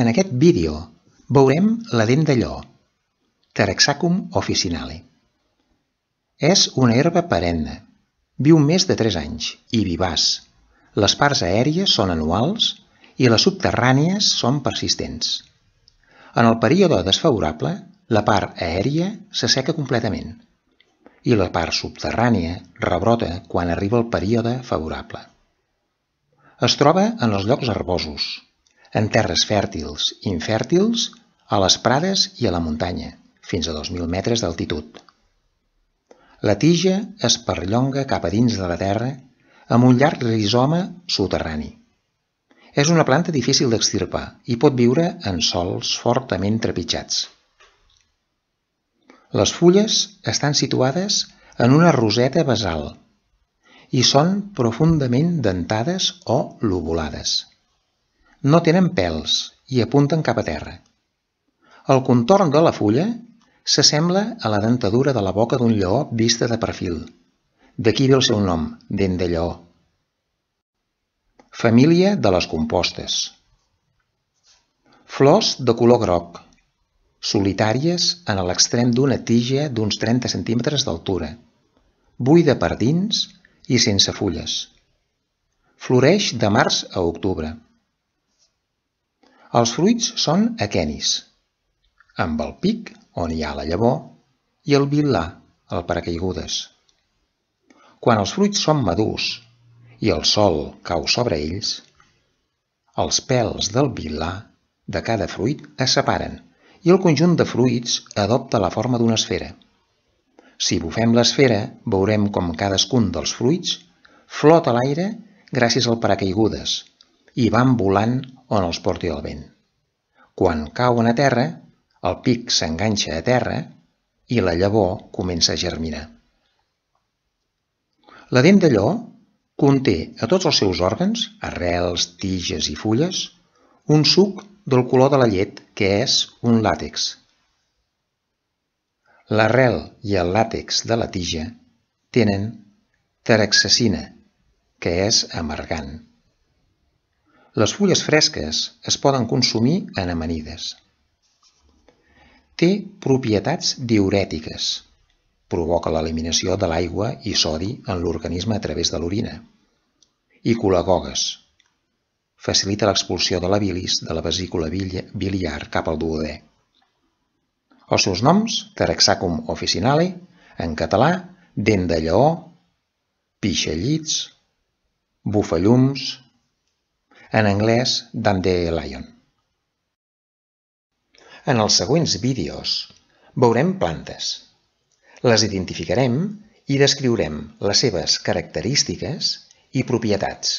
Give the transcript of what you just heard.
En aquest vídeo veurem la dent de "Taraxacum officinale". És una herba perenne, viu més de 3 anys i vivaç, les parts aèries són anuals i les subterrànies són persistents. En el període desfavorable, la part aèria s'asseca completament i la part subterrània rebrota quan arriba el període favorable. Es troba en els llocs herbosos, en terres fèrtils i infèrtils a les prades i a la muntanya fins a 2.000 metres d'altitud. La tija es perllonga cap a dins de la terra amb un llarg rizoma soterrani. És una planta difícil d'extirpar i pot viure en sols fortament trepitjats. Les fulles estan situades en una roseta basal i són profundament dentades o lobulades. No tenen pèls i apunten cap a terra. El contorn de la fulla s'assembla a la dentadura de la boca d'un lleó vista de perfil, d'aquí ve el seu nom, dent de lleó. Família de les compostes. Flors de color groc, solitàries en l'extrem d'una tija d'uns 30 centímetres d'altura, buida per dins i sense fulles. Floreix de març a octubre. Els fruits són aquenis, amb el pic on hi ha la llavor i el vil·là, el paracaigudes. Quan els fruits són madurs i el sol cau sobre ells, els pèls del vil·là de cada fruit es separen i el conjunt de fruits adopta la forma d'una esfera. Si bufem l'esfera, veurem com cadascun dels fruits flota a l'aire gràcies al paracaigudes, i van volant on els porti el vent. Quan cauen a terra, el pic s'enganxa a terra i la llavor comença a germinar. La dent d'allò conté a tots els seus òrgans, arrels, tiges i fulles, un suc del color de la llet que és un làtex. L'arrel i el làtex de la tija tenen terexacina, que és amargant les fulles fresques es poden consumir en amanides. Té propietats diurètiques. Provoca l'eliminació de l'aigua i sodi en l'organisme a través de l'orina. I colagogues. Facilita l'expulsió de la bilis de la vesícula biliar cap al duodè. Els seus noms, Taraxacum officinale, en català, dent de lleó, pixellits, bufallums, en anglès dandelion. En els següents vídeos veurem plantes, les identificarem i descriurem les seves característiques i propietats.